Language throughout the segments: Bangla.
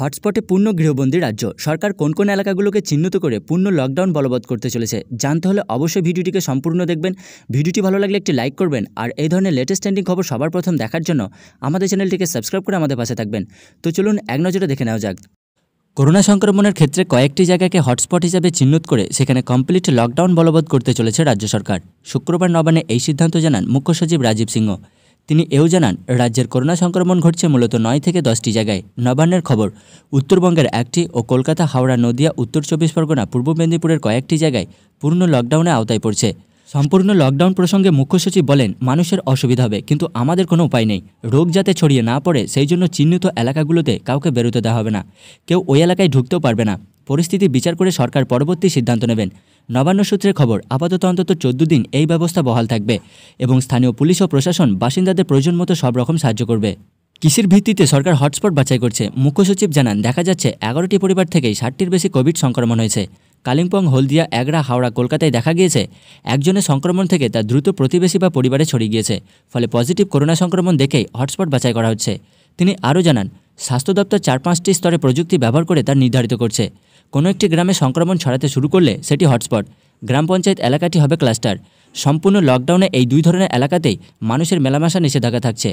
হটস্পটে পূর্ণ গৃহবন্দী রাজ্য সরকার কোন কোন এলাকাগুলোকে চিহ্নিত করে পূর্ণ লকডাউন বলবৎ করতে চলেছে জানতে হলে অবশ্যই ভিডিওটিকে সম্পূর্ণ দেখবেন ভিডিওটি ভালো লাগলে একটি লাইক করবেন আর এই ধরনের লেটেস্ট ট্রেন্ডিং খবর সবার প্রথম দেখার জন্য আমাদের চ্যানেলটিকে সাবস্ক্রাইব করে আমাদের পাশে থাকবেন তো চলুন এক নজরে দেখে নেওয়া যাক করোনা সংক্রমণের ক্ষেত্রে কয়েকটি জায়গাকে হটস্পট হিসাবে চিহ্নিত করে সেখানে কমপ্লিট লকডাউন বলবৎ করতে চলেছে রাজ্য সরকার শুক্রবার নবানে এই সিদ্ধান্ত জানান মুখ্য সচিব রাজীব সিংহ তিনি এও জানান রাজ্যের করোনা সংক্রমণ ঘটছে মূলত নয় থেকে দশটি জায়গায় নবান্নের খবর উত্তরবঙ্গের একটি ও কলকাতা হাওড়া নদিয়া উত্তর চব্বিশ পরগনা পূর্ব মেদিনীপুরের কয়েকটি জায়গায় পূর্ণ লকডাউনে আওতায় পড়ছে সম্পূর্ণ লকডাউন প্রসঙ্গে মুখ্য সচিব বলেন মানুষের অসুবিধা হবে কিন্তু আমাদের কোনো উপায় নেই রোগ যাতে ছড়িয়ে না পড়ে সেই জন্য চিহ্নিত এলাকাগুলোতে কাউকে বেরোতে দেওয়া হবে না কেউ ওই এলাকায় ঢুকতেও পারবে না পরিস্থিতি বিচার করে সরকার পরবর্তী সিদ্ধান্ত নেবেন নবান্ন সূত্রে খবর আপাতত অন্তত চোদ্দ দিন এই ব্যবস্থা বহাল থাকবে এবং স্থানীয় পুলিশ ও প্রশাসন বাসিন্দাদের প্রয়োজন মতো সব রকম সাহায্য করবে কৃষির ভিত্তিতে সরকার হটস্পট বাছাই করছে মুখ্য সচিব জানান দেখা যাচ্ছে এগারোটি পরিবার থেকেই ষাটটির বেশি কোভিড সংক্রমণ হয়েছে কালিম্পং হলদিয়া এগড়া হাওড়া কলকাতায় দেখা গিয়েছে একজনের সংক্রমণ থেকে তা দ্রুত প্রতিবেশী বা পরিবারে ছড়িয়ে গিয়েছে ফলে পজিটিভ করোনা সংক্রমণ দেখেই হটস্পট বাছাই করা হচ্ছে তিনি আরও জানান স্বাস্থ্য দপ্তর চার পাঁচটি স্তরে প্রযুক্তি ব্যবহার করে তা নির্ধারিত করছে কোনো একটি গ্রামে সংক্রমণ ছড়াতে শুরু করলে সেটি হটস্পট গ্রাম পঞ্চায়েত এলাকাটি হবে ক্লাস্টার সম্পূর্ণ লকডাউনে এই দুই ধরনের এলাকাতেই মানুষের মেলামেশা নিষেধাজ্ঞা থাকছে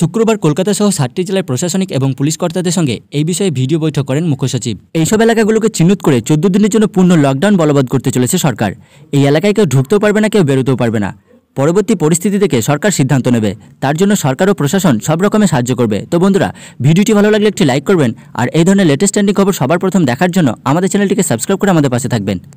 শুক্রবার কলকাতা সহ সাতটি জেলার প্রশাসনিক এবং পুলিশ কর্তাদের সঙ্গে এই বিষয়ে ভিডিও বৈঠক করেন মুখ্যসচিব এইসব এলাকাগুলোকে চিহ্নিত করে চোদ্দ দিনের জন্য পূর্ণ লকডাউন বলবৎ করতে চলেছে সরকার এই এলাকায় কেউ ঢুকতেও পারবে না কেউ বেরোতেও পারবে না পরবর্তী পরিস্থিতি থেকে সরকার সিদ্ধান্ত নেবে তার জন্য সরকার ও প্রশাসন সব রকমের সাহায্য করবে তো বন্ধুরা ভিডিওটি ভালো লাগলে একটি লাইক করবেন আর এই ধরনের লেটেস্ট ট্রেন্ডিং খবর সবার প্রথম দেখার জন্য আমাদের চ্যানেলটিকে সাবস্ক্রাইব করে আমাদের পাশে থাকবেন